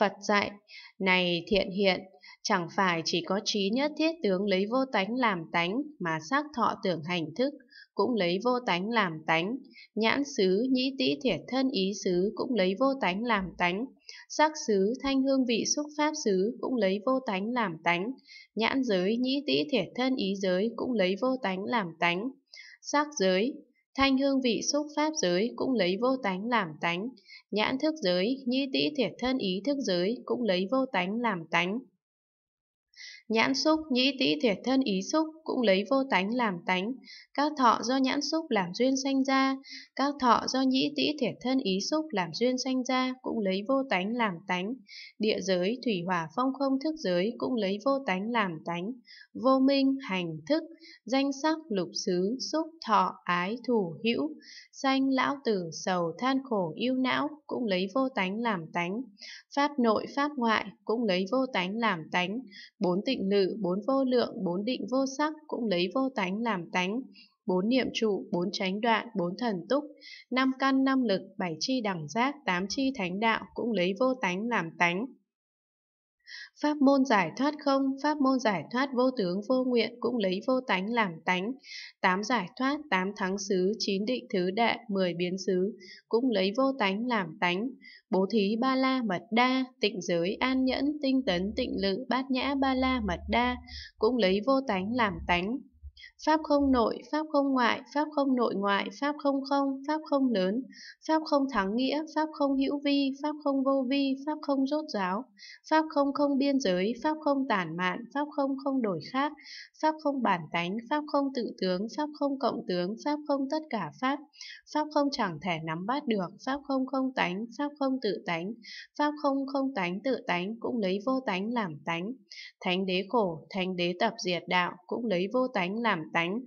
Phật dạy, này thiện hiện, chẳng phải chỉ có trí nhất thiết tướng lấy vô tánh làm tánh mà xác thọ tưởng hành thức cũng lấy vô tánh làm tánh, nhãn xứ nhĩ tĩ thiệt thân ý xứ cũng lấy vô tánh làm tánh, sắc xứ thanh hương vị xúc pháp xứ cũng lấy vô tánh làm tánh, nhãn giới nhĩ tĩ thiệt thân ý giới cũng lấy vô tánh làm tánh, sắc giới Thanh hương vị xúc pháp giới cũng lấy vô tánh làm tánh, nhãn thức giới, nhĩ tĩ thiệt thân ý thức giới cũng lấy vô tánh làm tánh. Nhãn xúc, nhĩ tĩ thể thân ý xúc cũng lấy vô tánh làm tánh. Các thọ do nhãn xúc làm duyên sanh ra, các thọ do nhĩ tĩ thể thân ý xúc làm duyên sanh ra cũng lấy vô tánh làm tánh. Địa giới, thủy hỏa phong không thức giới cũng lấy vô tánh làm tánh. Vô minh, hành, thức, danh sắc, lục xứ, xúc, thọ, ái, thủ, hữu, sanh, lão tử, sầu, than khổ, yêu não cũng lấy vô tánh làm tánh. Pháp nội, pháp ngoại cũng lấy vô tánh làm tánh. Bốn bốn tịnh lự, bốn vô lượng, bốn định vô sắc cũng lấy vô tánh làm tánh, bốn niệm trụ, bốn tránh đoạn, bốn thần túc, năm căn năm lực, bảy chi đẳng giác, tám chi thánh đạo cũng lấy vô tánh làm tánh. Pháp môn giải thoát không, pháp môn giải thoát vô tướng vô nguyện cũng lấy vô tánh làm tánh. Tám giải thoát, tám thắng xứ, chín định thứ đệ, mười biến xứ cũng lấy vô tánh làm tánh. Bố thí ba la mật đa, tịnh giới an nhẫn, tinh tấn tịnh lự, bát nhã ba la mật đa cũng lấy vô tánh làm tánh. Pháp không nội, Pháp không ngoại, Pháp không nội ngoại, Pháp không không, Pháp không lớn, Pháp không thắng nghĩa, Pháp không hữu vi, Pháp không vô vi, Pháp không rốt ráo Pháp không không biên giới, Pháp không tản mạn, Pháp không không đổi khác, Pháp không bản tánh, Pháp không tự tướng, Pháp không cộng tướng, Pháp không tất cả Pháp, Pháp không chẳng thể nắm bắt được, Pháp không không tánh, Pháp không tự tánh, Pháp không không tánh tự tánh cũng lấy vô tánh làm tánh. Thánh đế khổ, thánh đế tập diệt đạo cũng lấy vô tánh làm tánh.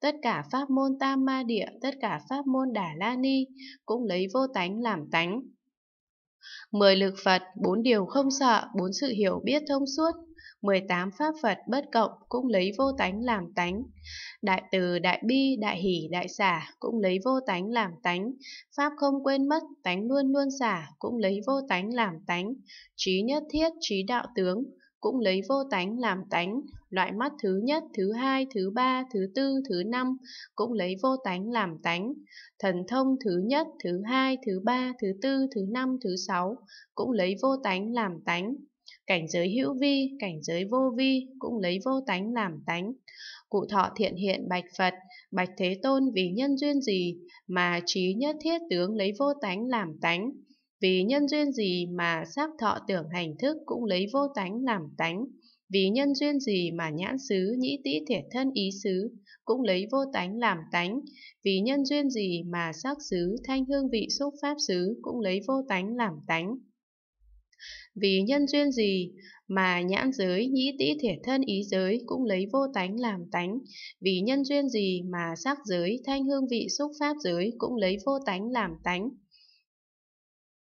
Tất cả pháp môn tam ma địa, tất cả pháp môn đà la ni cũng lấy vô tánh làm tánh. mười lực Phật, bốn điều không sợ, bốn sự hiểu biết thông suốt, 18 pháp Phật bất cộng cũng lấy vô tánh làm tánh. Đại từ, đại bi, đại hỷ, đại xả cũng lấy vô tánh làm tánh. Pháp không quên mất, tánh luôn luôn xả cũng lấy vô tánh làm tánh. Trí nhất thiết, trí đạo tướng cũng lấy vô tánh làm tánh, loại mắt thứ nhất, thứ hai, thứ ba, thứ tư, thứ năm, cũng lấy vô tánh làm tánh, thần thông thứ nhất, thứ hai, thứ ba, thứ tư, thứ năm, thứ sáu, cũng lấy vô tánh làm tánh, cảnh giới hữu vi, cảnh giới vô vi, cũng lấy vô tánh làm tánh. Cụ thọ thiện hiện bạch Phật, bạch Thế Tôn vì nhân duyên gì mà trí nhất thiết tướng lấy vô tánh làm tánh, vì nhân duyên gì mà sắc thọ tưởng hành thức cũng lấy vô tánh làm tánh, vì nhân duyên gì mà nhãn xứ nhĩ tĩ thể thân ý xứ cũng lấy vô tánh làm tánh, vì nhân duyên gì mà sắc xứ thanh hương vị xúc pháp xứ cũng lấy vô tánh làm tánh. Vì nhân duyên gì mà nhãn giới nhĩ tĩ thể thân ý giới cũng lấy vô tánh làm tánh, vì nhân duyên gì mà sắc giới thanh hương vị xúc pháp giới cũng lấy vô tánh làm tánh.